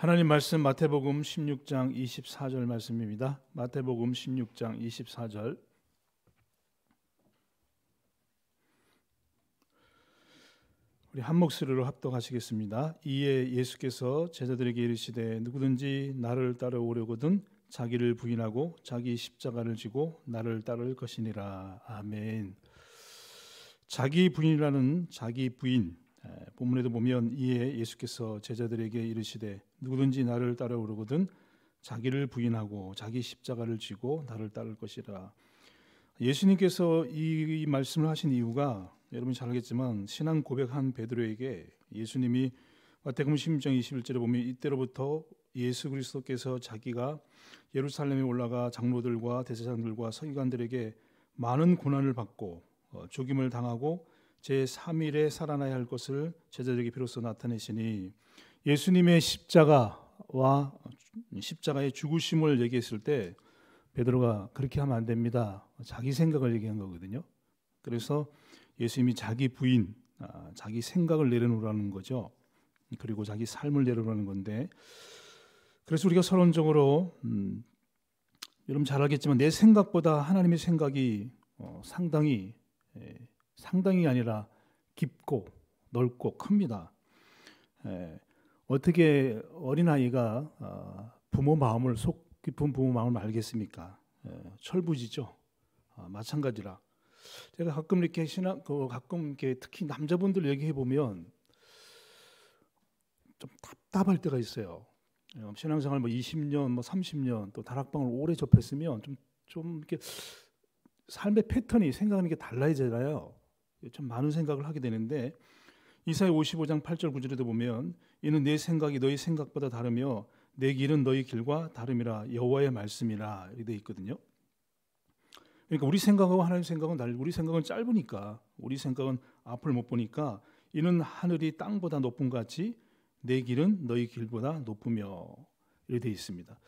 하나님 말씀 마태복음 16장 24절 말씀입니다. 마태복음 16장 24절 우리 한 목소리로 합독하시겠습니다. 이에 예수께서 제자들에게 이르시되 누구든지 나를 따라오려거든 자기를 부인하고 자기 십자가를 지고 나를 따를 것이니라. 아멘. 자기 부인이라는 자기 부인 본문에도 보면 이에 예수께서 제자들에게 이르시되 누구든지 나를 따라오르거든 자기를 부인하고 자기 십자가를 지고 나를 따를 것이라. 예수님께서 이 말씀을 하신 이유가 여러분 잘 알겠지만 신앙 고백한 베드로에게 예수님이 마태복음 1 21절에 보면 이때로부터 예수 그리스도께서 자기가 예루살렘에 올라가 장로들과 대사장들과 서기관들에게 많은 고난을 받고 조김을 어, 당하고 제3일에 살아나야 할 것을 제자들에게 비로소 나타내시니 예수님의 십자가와 십자가의 죽으심을 얘기했을 때 베드로가 그렇게 하면 안 됩니다. 자기 생각을 얘기한 거거든요. 그래서 예수님이 자기 부인, 아, 자기 생각을 내려놓으라는 거죠. 그리고 자기 삶을 내려놓는 건데 그래서 우리가 서론적으로 음, 여러분 잘 알겠지만 내 생각보다 하나님의 생각이 어, 상당히 에, 예, 상당히 아니라 깊고 넓고 큽니다. 에, 어떻게 어린아이가 어, 부모 마음을 속 깊은 부모 마음을 알겠습니까? 에, 철부지죠. 아, 마찬가지라. 제가 가끔 이렇게 신앙, 그 가끔 이렇게 특히 남자분들 얘기해 보면 좀 답답할 때가 있어요. 예, 뭐 신앙생활 뭐 20년, 뭐 30년 또 다락방을 오래 접했으면 좀 좀 이렇게 삶의 패턴이 생각하는 게 달라지잖아요. 참 많은 생각을 하게 되는데 이사의 55장 8절 9절에도 보면 이는 내 생각이 너희 생각보다 다르며 내 길은 너희 길과 다름이라 여호와의 말씀이라 이렇게 돼 있거든요. 그러니까 우리 생각하고 하나님 생각은 달리 우리 생각은 짧으니까 우리 생각은 앞을 못 보니까 이는 하늘이 땅보다 높은 같이 내 길은 너희 길보다 높으며 이렇게 돼 있습니다.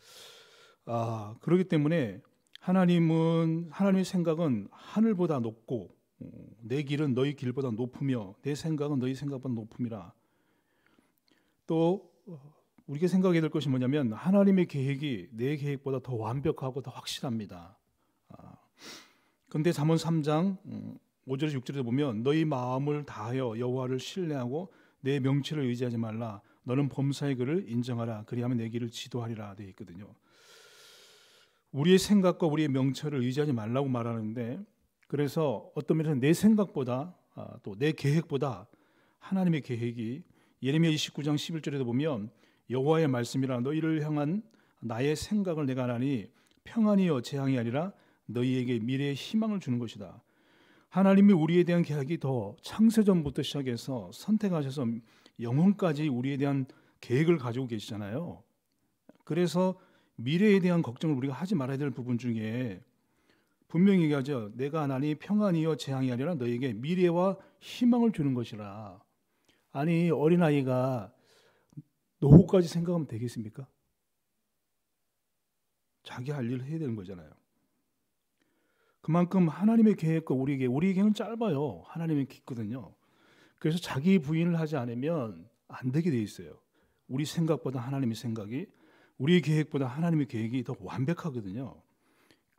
아 그렇기 때문에 하나님은 하나님의 생각은 하늘보다 높고 어, 내 길은 너희 길보다 높으며 내 생각은 너희 생각보다 높음이라. 또 어, 우리가 생각해야 될 것이 뭐냐면 하나님의 계획이 내 계획보다 더 완벽하고 더 확실합니다. 그런데 아, 잠언 3장 5절에서 음, 6절에 보면 너희 마음을 다하여 여호와를 신뢰하고 내 명치를 의지하지 말라. 너는 범사의 그를 인정하라. 그리하면 내 길을 지도하리라 되어 있거든요. 우리의 생각과 우리의 명철을 의지하지 말라고 말하는데 그래서 어떤 면에서 내 생각보다 아, 또내 계획보다 하나님의 계획이 예레미야 29장 11절에도 보면 여호와의 말씀이라 너희를 향한 나의 생각을 내가 하나니 평안이여 재앙이 아니라 너희에게 미래의 희망을 주는 것이다. 하나님이 우리에 대한 계획이 더 창세전부터 시작해서 선택하셔서 영혼까지 우리에 대한 계획을 가지고 계시잖아요. 그래서 미래에 대한 걱정을 우리가 하지 말아야 될 부분 중에 분명히 얘기하죠. 내가 하나니 평안이요 재앙이 아니라 너에게 미래와 희망을 주는 것이라. 아니 어린아이가 노후까지 생각하면 되겠습니까? 자기 할 일을 해야 되는 거잖아요. 그만큼 하나님의 계획과 우리 에게 우리 계획은 짧아요. 하나님의 깊거든요. 그래서 자기 부인을 하지 않으면 안 되게 돼 있어요. 우리 생각보다 하나님의 생각이 우리 계획보다 하나님의 계획이 더 완벽하거든요.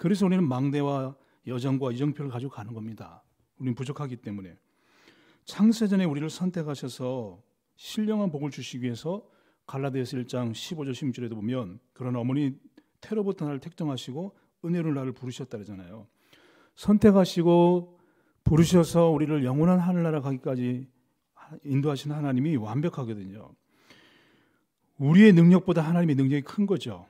그래서 우리는 망대와 여정과 이정표를 가지고 가는 겁니다. 우리는 부족하기 때문에 창세전에 우리를 선택하셔서 신령한 복을 주시기 위해서 갈라디아서 1장 15절 16절에도 보면 그런 어머니 테로부터 나를 택정하시고 은혜로 나를 부르셨다 그러잖아요. 선택하시고 부르셔서 우리를 영원한 하늘나라 가기까지 인도하시 하나님이 완벽하거든요. 우리의 능력보다 하나님의 능력이 큰 거죠.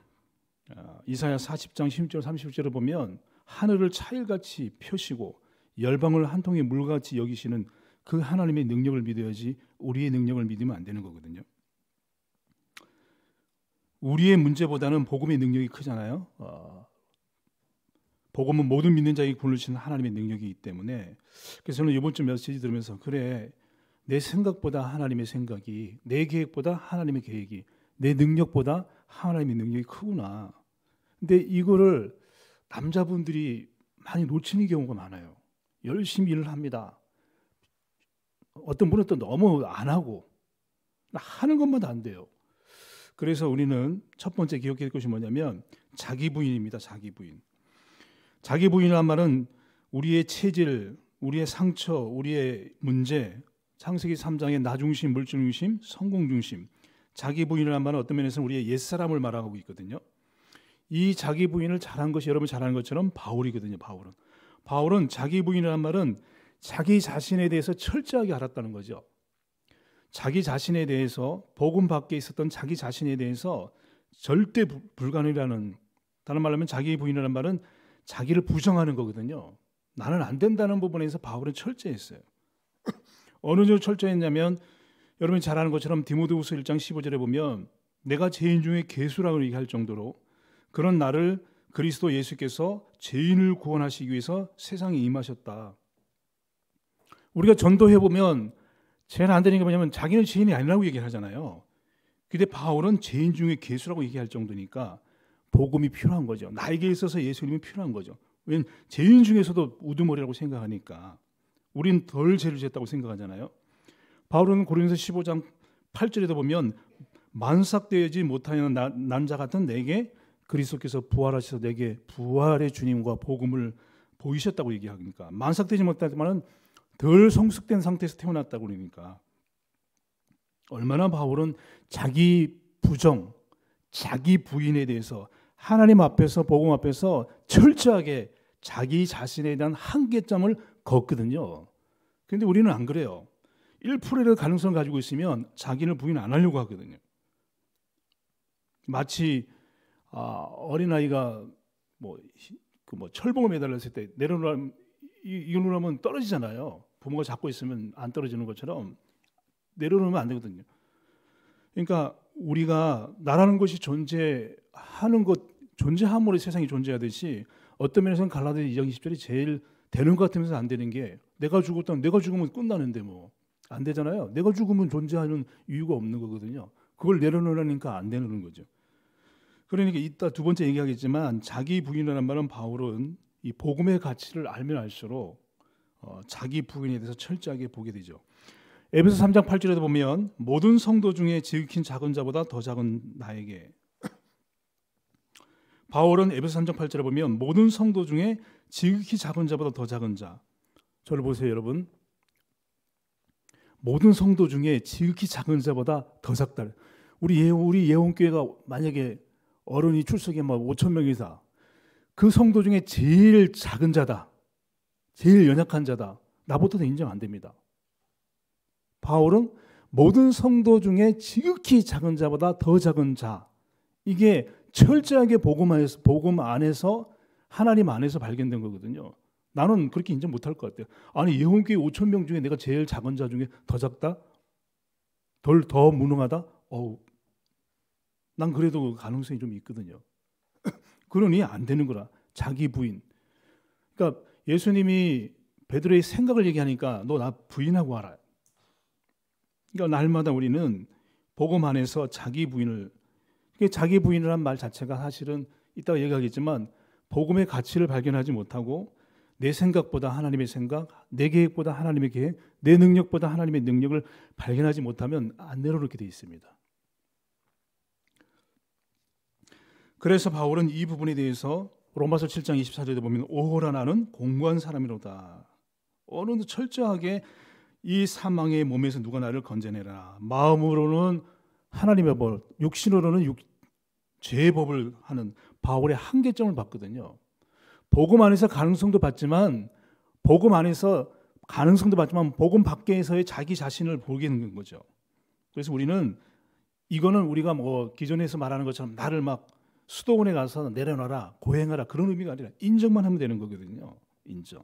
어, 이사야 40장 16절 30절을 보면 하늘을 차일같이 펴시고 열방을 한 통의 물같이 여기시는 그 하나님의 능력을 믿어야지 우리의 능력을 믿으면 안 되는 거거든요. 우리의 문제보다는 복음의 능력이 크잖아요. 어, 복음은 모든 믿는 자에게 굴르시는 하나님의 능력이기 때문에 그래서 저는 이번 주 메시지 들으면서 그래 내 생각보다 하나님의 생각이 내 계획보다 하나님의 계획이 내 능력보다 하나님의 능력이 크구나. 근데 이거를 남자분들이 많이 놓치는 경우가 많아요. 열심히 일을 합니다. 어떤 분은 또 너무 안 하고 하는 것만도안 돼요. 그래서 우리는 첫 번째 기억해둘 것이 뭐냐면 자기 부인입니다. 자기 부인. 자기 부인이란 말은 우리의 체질, 우리의 상처, 우리의 문제, 창세기 3장의 나 중심, 물질 중심, 성공 중심. 자기 부인이란 말은 어떤 면에서는 우리의 옛사람을 말하고 있거든요. 이 자기 부인을 잘한 것이 여러분 잘하는 것처럼 바울이거든요. 바울은 바울은 자기 부인이라는 말은 자기 자신에 대해서 철저하게 알았다는 거죠. 자기 자신에 대해서 복음 밖에 있었던 자기 자신에 대해서 절대 불가능이라는 다른 말로 하면 자기 부인이라는 말은 자기를 부정하는 거거든요. 나는 안 된다는 부분에서 바울은 철저했어요. 어느 정도 철저했냐면 여러분이 잘 아는 것처럼 디모데후서 1장 15절에 보면 내가 죄인 중에 괴수라고 얘기할 정도로 그런 나를 그리스도 예수께서 죄인을 구원하시기 위해서 세상에 임하셨다. 우리가 전도해 보면 제일 안 되는 게 뭐냐면 자기는 죄인이 아니라고 얘기 하잖아요. 근데 바울은 죄인 중에 괴수라고 얘기할 정도니까 복음이 필요한 거죠. 나에게 있어서 예수님이 필요한 거죠. 왜웬 죄인 중에서도 우두머리라고 생각하니까 우린 덜 죄를 지었다고 생각하잖아요. 바울은 고린도서 15장 8절에도 보면 만삭되지 못하는 난자 같은 내게 그리스도께서 부활하셔서 내게 부활의 주님과 복음을 보이셨다고 얘기하니까 만삭되지 못하지만은 덜 성숙된 상태에서 태어났다고 그러니까 얼마나 바울은 자기 부정, 자기 부인에 대해서 하나님 앞에서 복음 앞에서 철저하게 자기 자신에 대한 한계점을 걷거든요. 근데 우리는 안 그래요. 1%의 가능성을 가지고 있으면 자기를 부인 안 하려고 하거든요. 마치 아, 어린아이가 뭐, 그 뭐철봉을 매달렸을 때 내려놓으면 이놓으면 떨어지잖아요. 부모가 잡고 있으면 안 떨어지는 것처럼 내려놓으면 안 되거든요. 그러니까 우리가 나라는 것이 존재하는 것 존재함으로 세상이 존재하듯이 어떤 면에서는 갈라디아 2장 20절이 제일 되는 것 같으면서 안 되는 게 내가 죽었다면 내가 죽으면 끝나는데 뭐 안 되잖아요. 내가 죽으면 존재하는 이유가 없는 거거든요. 그걸 내려놓으라니까 안 되는 거죠. 그러니까 이따 두 번째 얘기하겠지만 자기 부인이라는 말은 바울은 이 복음의 가치를 알면 알수록 어, 자기 부인에 대해서 철저하게 보게 되죠. 에베소 3장 8절에도 보면 모든 성도 중에 지극힌 작은 자보다 더 작은 나에게 바울은 에베소 3장 8절에 보면 모든 성도 중에 지극히 작은 자보다 더 작은 자 저를 보세요 여러분 모든 성도 중에 지극히 작은 자보다 더 작다 우리 예 우리 예원교회가 만약에 어른이 출석에 막 뭐 5천 명 이상 그 성도 중에 제일 작은 자다. 제일 연약한 자다. 나부터는 인정 안 됩니다. 바울은 모든 성도 중에 지극히 작은 자보다 더 작은 자. 이게 철저하게 복음 안에서, 복음 안에서 하나님 안에서 발견된 거거든요. 나는 그렇게 인정 못할 것 같아요. 아니 예언교회 5천 명 중에 내가 제일 작은 자 중에 더 작다? 덜 더 무능하다? 어우 난 그래도 그 가능성이 좀 있거든요. 그러니 안 되는 거라. 자기 부인. 그러니까 예수님이 베드로의 생각을 얘기하니까 너 나 부인하고 와라. 그러니까 날마다 우리는 복음 안에서 자기 부인을 그게 자기 부인이라는말 자체가 사실은 이따가 얘기하겠지만 복음의 가치를 발견하지 못하고 내 생각보다 하나님의 생각, 내 계획보다 하나님의 계획, 내 능력보다 하나님의 능력을 발견하지 못하면 안 내려놓게 돼 있습니다. 그래서 바울은 이 부분에 대해서 로마서 7장 24절에 보면 오호라 나는 공고한 사람이로다. 어느 철저하게 이 사망의 몸에서 누가 나를 건져내라. 마음으로는 하나님의 법, 육신으로는 육, 죄의 법을 하는 바울의 한계점을 봤거든요. 복음 안에서 가능성도 봤지만 복음 안에서 가능성도 봤지만 복음 밖에서의 자기 자신을 보게 되는 거죠. 그래서 우리는 이거는 우리가 뭐 기존에서 말하는 것처럼 나를 막 수도원에 가서 내려놔라, 고행하라 그런 의미가 아니라 인정만 하면 되는 거거든요. 인정.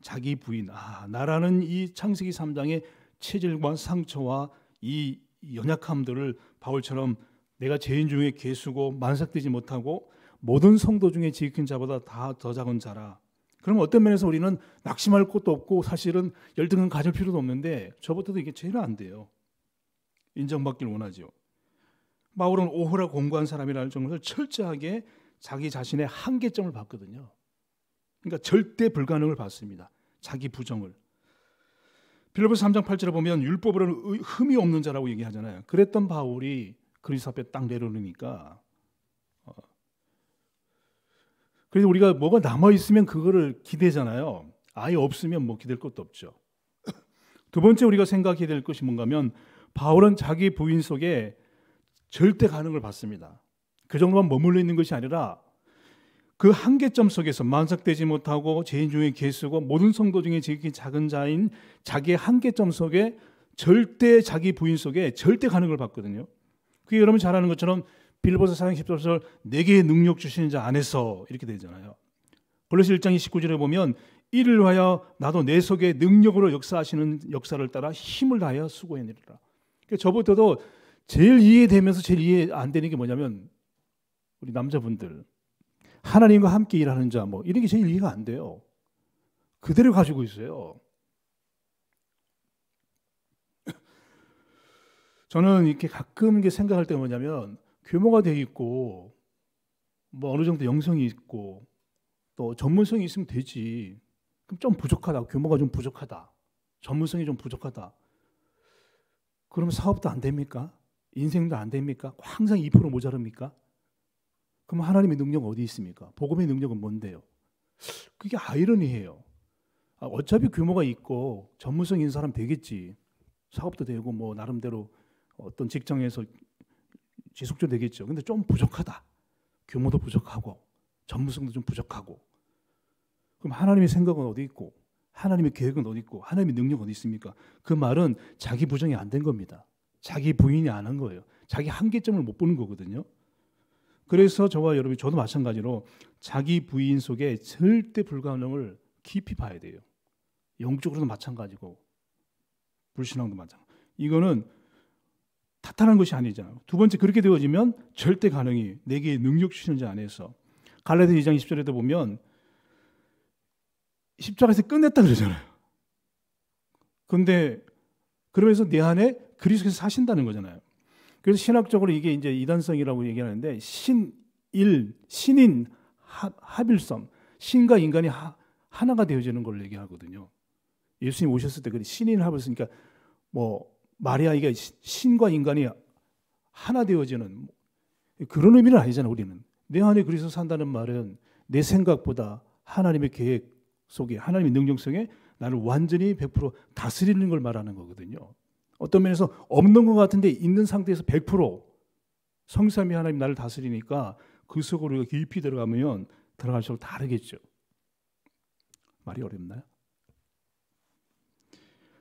자기 부인, 아 나라는 이 창세기 3장의 체질과 상처와 이 연약함들을 바울처럼 내가 죄인 중에 개수고 만삭되지 못하고 모든 성도 중에 지킨 자보다 다 더 작은 자라. 그럼 어떤 면에서 우리는 낙심할 것도 없고 사실은 열등은 가질 필요도 없는데 저부터도 이게 죄는 안 돼요. 인정받기를 원하죠. 바울은 오호라 공부한 사람이라는 점도로 철저하게 자기 자신의 한계점을 봤거든요. 그러니까 절대 불가능을 봤습니다. 자기 부정을. 빌립보서 3장 8절에 보면 율법으로는 흠이 없는 자라고 얘기하잖아요. 그랬던 바울이 그리스 앞에 딱 내려오니까 어. 그래서 우리가 뭐가 남아 있으면 그거를 기대잖아요. 아예 없으면 뭐 기댈 것도 없죠. 두 번째 우리가 생각해야 될 것이 뭔가면 바울은 자기 부인 속에 절대 가능을 받습니다. 그 정도만 머물러 있는 것이 아니라 그 한계점 속에서 만삭되지 못하고 죄인 중에 계수고 모든 성도 중에 제일 작은 자인 자기의 한계점 속에 절대 자기 부인 속에 절대 가능을 받거든요. 그게 여러분 잘 아는 것처럼 빌보서 사장 13절 내게 능력 주시는 자 안에서 이렇게 되잖아요. 골로새 1장 29절에 보면 이를 위 하여 나도 내 속에 능력으로 역사하시는 역사를 따라 힘을 다하여 수고해내리라. 그러니까 저부터도 제일 이해되면서 제일 이해 안 되는 게 뭐냐면 우리 남자분들 하나님과 함께 일하는 자 뭐 이런 게 제일 이해가 안 돼요. 그대로 가지고 있어요. 저는 이렇게 가끔 게 생각할 때 뭐냐면 규모가 돼 있고 뭐 어느 정도 영성이 있고 또 전문성이 있으면 되지. 그럼 좀 부족하다. 규모가 좀 부족하다. 전문성이 좀 부족하다. 그러면 사업도 안 됩니까? 인생도 안 됩니까? 항상 2% 모자릅니까? 그럼 하나님의 능력 어디 있습니까? 복음의 능력은 뭔데요? 그게 아이러니해요. 아, 어차피 규모가 있고 전문성 있는 사람 되겠지. 사업도 되고 뭐 나름대로 어떤 직장에서 지속적으로 되겠죠. 근데 좀 부족하다. 규모도 부족하고 전문성도 좀 부족하고. 그럼 하나님의 생각은 어디 있고 하나님의 계획은 어디 있고 하나님의 능력은 어디 있습니까? 그 말은 자기 부정이 안 된 겁니다. 자기 부인이 아는 거예요. 자기 한계점을 못 보는 거거든요. 그래서 저와 여러분이 저도 마찬가지로 자기 부인 속에 절대 불가능을 깊이 봐야 돼요. 영적으로도 마찬가지고 불신앙도 마찬가지. 이거는 탓하는 것이 아니잖아요. 두 번째 그렇게 되어지면 절대 가능이 내게 능력 주시는 자 안에서 갈라디아 2장 1 0절에도 보면 십자가에서 끝냈다 그러잖아요. 근데 그러면서 내 안에 그리스도께서 사신다는 거잖아요. 그래서 신학적으로 이게 이제 이단성이라고 얘기하는데 신일 신인 하, 합일성 신과 인간이 하, 하나가 되어지는 걸 얘기하거든요. 예수님 오셨을 때 그 신인 합을 쓰니까 그러니까 뭐 마리아 이게 신과 인간이 하나 되어지는 그런 의미는 아니잖아요. 우리는 내 안에 그리스도 산다는 말은 내 생각보다 하나님의 계획 속에 하나님의 능력 속에 나를 완전히 100% 다스리는 걸 말하는 거거든요. 어떤 면에서 없는 것 같은데 있는 상태에서 100% 성삼위 하나님 나를 다스리니까 그 속으로 우리가 깊이 들어가면 들어갈수록 다르겠죠. 말이 어렵나요?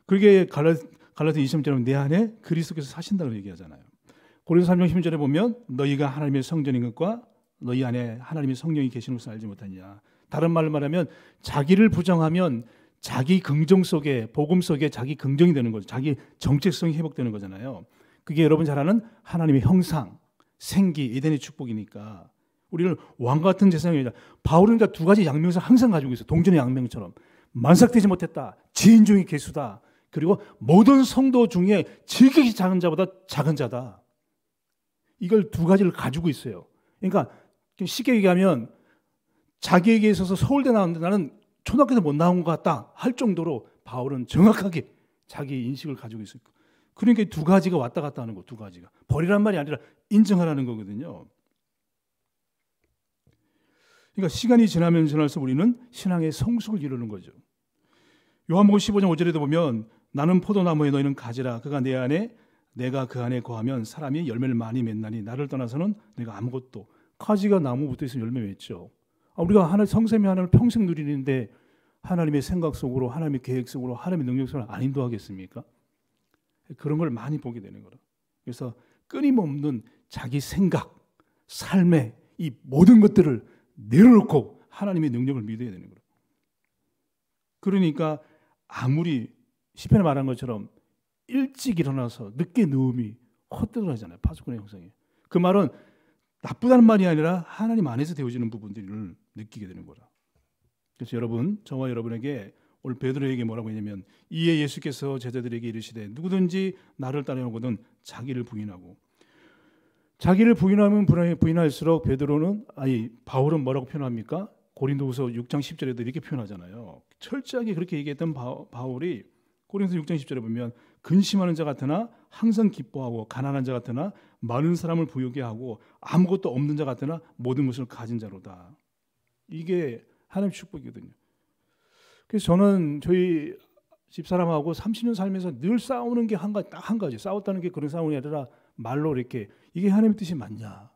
그게 갈라, 갈라디 20절은 내 안에 그리스도께서 사신다고 얘기하잖아요. 고린도 3장 10절에 보면 너희가 하나님의 성전인 것과 너희 안에 하나님의 성령이 계신 것을 알지 못하냐. 다른 말로 말하면 자기를 부정하면 자기 긍정 속에 복음 속에 자기 긍정이 되는 거죠. 자기 정체성이 회복되는 거잖아요. 그게 여러분 잘 아는 하나님의 형상, 생기, 에덴의 축복이니까 우리는왕 같은 세상에 이 바울은 그러니까 두 가지 양명에서 항상 가지고 있어. 동전의 양명처럼 만삭되지 못했다. 지인중의 개수다. 그리고 모든 성도 중에 지극히 작은 자보다 작은 자다. 이걸 두 가지를 가지고 있어요. 그러니까 쉽게 얘기하면 자기에게 있어서 서울대 나왔는데 나는 초등학교에서 못 나온 것 같다 할 정도로 바울은 정확하게 자기 인식을 가지고 있으니까 그러니까 두 가지가 왔다 갔다 하는 거 두 가지가 버리란 말이 아니라 인정하라는 거거든요. 그러니까 시간이 지나면 지날수록 우리는 신앙의 성숙을 이루는 거죠. 요한복음 15장 5절에도 보면 나는 포도나무에 너희는 가지라 그가 내 안에 내가 그 안에 거하면 사람이 열매를 많이 맺나니 나를 떠나서는 내가 아무것도 가지가 나무 붙어 있으면 열매 맺죠. 아, 우리가 하나 성세미 하나님을 평생 누리는데 하나님의 생각 속으로 하나님의 계획 속으로 하나님의 능력 속으로 안 인도하겠습니까? 그런 걸 많이 보게 되는 거라. 그래서 끊임없는 자기 생각, 삶의 이 모든 것들을 내려놓고 하나님의 능력을 믿어야 되는 거예요. 그러니까 아무리 시편에 말한 것처럼 일찍 일어나서 늦게 누움이 헛되돌아잖아요. 파수꾼의 형성이. 그 말은 나쁘다는 말이 아니라 하나님 안에서 되어지는 부분들을 느끼게 되는 거라. 그래서 여러분, 저와 여러분에게 오늘 베드로에게 뭐라고 했냐면 이에 예수께서 제자들에게 이르시되 누구든지 나를 따르려거든 자기를 부인하고 자기를 부인하면 부인할수록 베드로는 아니 바울은 뭐라고 표현합니까? 고린도후서 6장 10절에도 이렇게 표현하잖아요. 철저하게 그렇게 얘기했던 바울이 고린도 6장 10절에 보면 근심하는 자 같으나 항상 기뻐하고 가난한 자 같으나 많은 사람을 부유게 하고 아무것도 없는 자 같으나 모든 것을 가진 자로다. 이게 하나님 축복이거든요. 그래서 저는 저희 집사람하고 30년 살면서 늘 싸우는 게 한 가지 딱 한 가지 싸웠다는 게 그런 싸움이 아니라 말로 이렇게 이게 하나님의 뜻이 맞냐?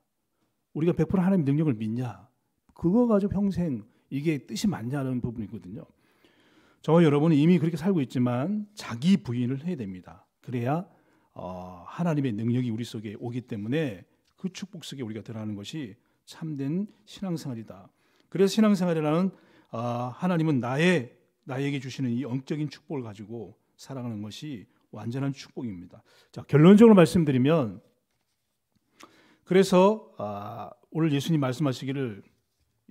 우리가 100% 하나님의 능력을 믿냐? 그거 가지고 평생 이게 뜻이 맞냐는 부분이거든요. 저와 여러분은 이미 그렇게 살고 있지만 자기 부인을 해야 됩니다. 그래야 어, 하나님의 능력이 우리 속에 오기 때문에 그 축복 속에 우리가 들어가는 것이 참된 신앙생활이다. 그래서 신앙생활이라는 어, 하나님은 나의 나에게 주시는 이 영적인 축복을 가지고 살아가는 것이 완전한 축복입니다. 자 결론적으로 말씀드리면 그래서 아, 오늘 예수님 말씀하시기를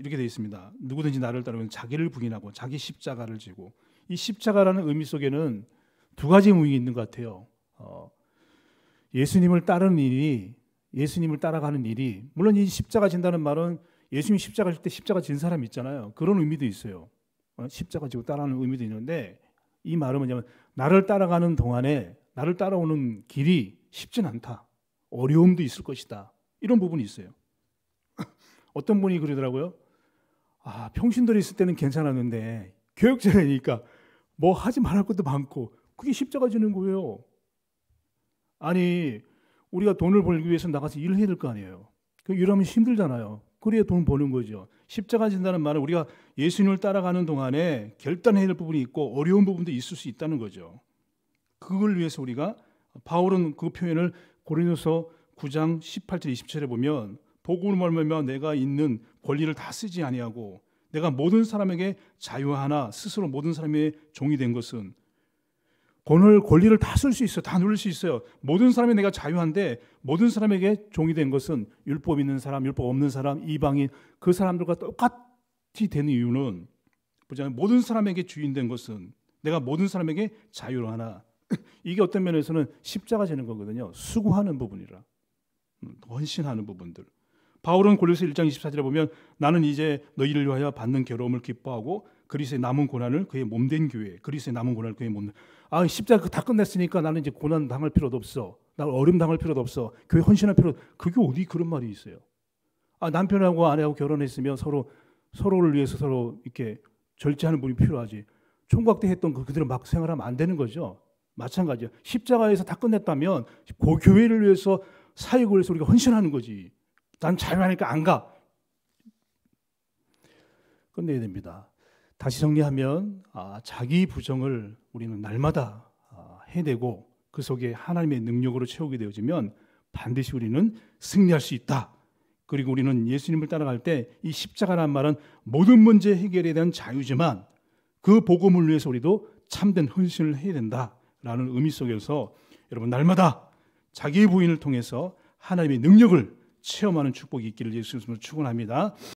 이렇게 되어 있습니다. 누구든지 나를 따르면 자기를 부인하고 자기 십자가를 지고 이 십자가라는 의미 속에는 두 가지 의미가 있는 것 같아요. 어, 예수님을 따르는 일이 예수님을 따라가는 일이 물론 이 십자가 진다는 말은 예수님 십자가 질 때 십자가 진 사람 있잖아요. 그런 의미도 있어요. 어, 십자가 지고 따라하는 의미도 있는데 이 말은 뭐냐면 나를 따라가는 동안에 나를 따라오는 길이 쉽진 않다. 어려움도 있을 것이다. 이런 부분이 있어요. 어떤 분이 그러더라고요. 아, 평신도에 있을 때는 괜찮았는데 교육자라니까 뭐 하지 말할 것도 많고 그게 십자가 지는 거예요. 아니, 우리가 돈을 벌기 위해서 나가서 일을 해야 될 거 아니에요. 그 일하면 힘들잖아요. 그래야 돈 버는 거죠. 십자가 진다는 말은 우리가 예수님을 따라가는 동안에 결단해야 될 부분이 있고 어려운 부분도 있을 수 있다는 거죠. 그걸 위해서 우리가 바울은 그 표현을 고린도서 9장 18절 20절에 보면 복음을 말미암아 내가 있는 권리를 다 쓰지 아니하고 내가 모든 사람에게 자유하나 스스로 모든 사람의 종이 된 것은 권을 권리를 다 쓸 수있어다 누릴 수 있어요. 모든 사람이 내가 자유한데 모든 사람에게 종이 된 것은 율법 있는 사람, 율법 없는 사람, 이방인 그 사람들과 똑같이 되는 이유는 보자면 모든 사람에게 주인 된 것은 내가 모든 사람에게 자유로 하나 이게 어떤 면에서는 십자가 지는 거거든요. 수고하는 부분이라 음, 헌신하는 부분들. 바울은 골로새 1장 24절에 보면 나는 이제 너희를 위하여 받는 괴로움을 기뻐하고 그리스의 남은 고난을 그의 몸된 교회 그리스의 남은 고난을 그의 몸된 아 십자가 다 끝냈으니까 나는 이제 고난 당할 필요도 없어 나 어림 당할 필요도 없어 교회 헌신할 필요 그게 어디 그런 말이 있어요 아 남편하고 아내하고 결혼했으면 서로 서로를 위해서 서로 이렇게 절제하는 분이 필요하지 총각 때 했던 그들은 그막 생활하면 안 되는 거죠 마찬가지야 십자가에서 다 끝냈다면 고 교회를 위해서 사역을 위해서 우리가 헌신하는 거지 난 자유하니까 안 가. 끝내야 됩니다. 다시 정리하면 아, 자기 부정을 우리는 날마다 아, 해내고 그 속에 하나님의 능력으로 채우게 되어지면 반드시 우리는 승리할 수 있다. 그리고 우리는 예수님을 따라갈 때 이 십자가란 말은 모든 문제 해결에 대한 자유지만 그 복음을 위해서 우리도 참된 헌신을 해야 된다라는 의미 속에서 여러분 날마다 자기의 부인을 통해서 하나님의 능력을 체험하는 축복이 있기를 예수님으로 축원합니다.